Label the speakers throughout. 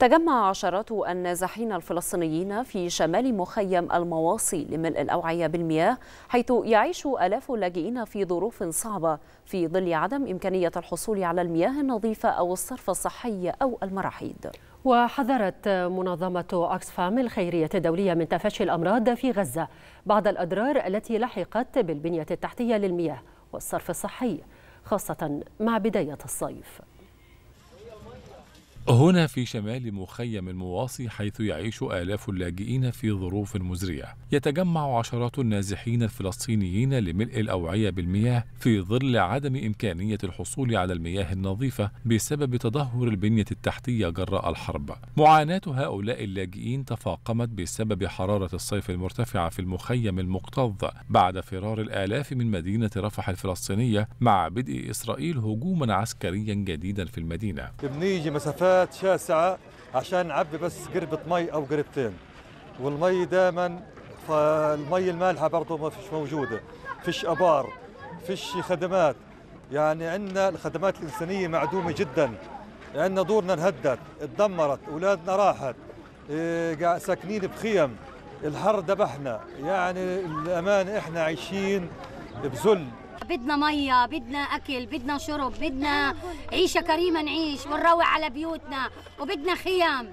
Speaker 1: تجمع عشرات النازحين الفلسطينيين في شمال مخيم المواصي لملء الأوعية بالمياه حيث يعيش ألاف اللاجئين في ظروف صعبة في ظل عدم إمكانية الحصول على المياه النظيفة أو الصرف الصحي أو المراحيض
Speaker 2: وحذرت منظمة أكسفام الخيرية الدولية من تفشي الأمراض في غزة بعد الأضرار التي لحقت بالبنية التحتية للمياه والصرف الصحي خاصة مع بداية الصيف
Speaker 3: هنا في شمال مخيم المواصي حيث يعيش آلاف اللاجئين في ظروف مزرية يتجمع عشرات النازحين الفلسطينيين لملء الأوعية بالمياه في ظل عدم إمكانية الحصول على المياه النظيفة بسبب تدهور البنية التحتية جراء الحرب معاناة هؤلاء اللاجئين تفاقمت بسبب حرارة الصيف المرتفعة في المخيم المكتظ بعد فرار الآلاف من مدينة رفح الفلسطينية مع بدء إسرائيل هجوما عسكريا جديدا في المدينة
Speaker 1: بنيجي مسافات مسافات شاسعة عشان نعبي بس قربة مي أو قربتين والمي دائما فالمي المالحة برضه ما فيش موجودة فيش أبار فيش خدمات يعني عندنا الخدمات الإنسانية معدومة جدا عندنا دورنا انهدت اتدمرت أولادنا راحت إيه ساكنين بخيم الحر ذبحنا يعني الأمان إحنا عايشين بذل
Speaker 2: بدنا مية بدنا أكل بدنا شرب بدنا عيشة كريمة نعيش ونروق على بيوتنا وبدنا خيام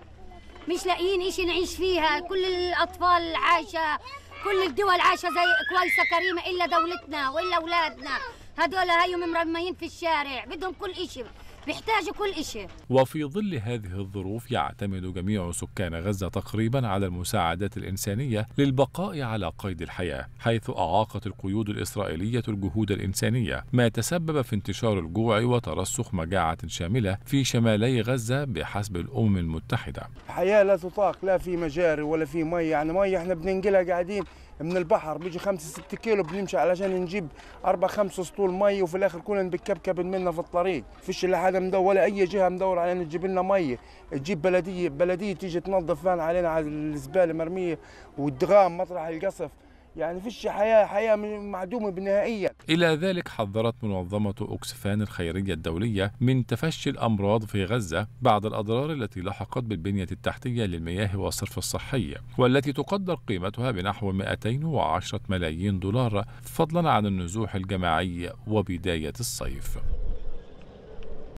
Speaker 2: مش لاقيين إشي نعيش فيها كل الأطفال عايشة كل الدول عايشة زي كويسة كريمة إلا دولتنا وإلا أولادنا هذول هيهم مرميين في الشارع بدهم كل شيء بيحتاجوا كل شيء
Speaker 3: وفي ظل هذه الظروف يعتمد جميع سكان غزة تقريبا على المساعدات الإنسانية للبقاء على قيد الحياة حيث أعاقت القيود الإسرائيلية الجهود الإنسانية ما تسبب في انتشار الجوع وترسخ مجاعة شاملة في شمالي غزة بحسب الأمم المتحدة
Speaker 4: الحياة لا تطاق لا في مجاري ولا في مي يعني مي احنا بننقلها قاعدين من البحر بيجي 5 6 كيلو بنمشي علشان نجيب 4 5 سطول مي وفي الاخر كنا بنكبكب منا في الطريق فيش لا حدا مدور ولا اي جهه مدور علينا تجيب لنا مي تجيب بلديه بلديه تيجي تنظف فان علينا على الزباله مرميه والدغام مطرح القصف يعني فيش حياة حياة معدومة نهائيا
Speaker 3: إلى ذلك حذرت منظمة أوكسفان الخيرية الدولية من تفشي الأمراض في غزة بعد الأضرار التي لحقت بالبنية التحتية للمياه والصرف الصحي والتي تقدر قيمتها بنحو 210 ملايين دولار فضلا عن النزوح الجماعي وبداية الصيف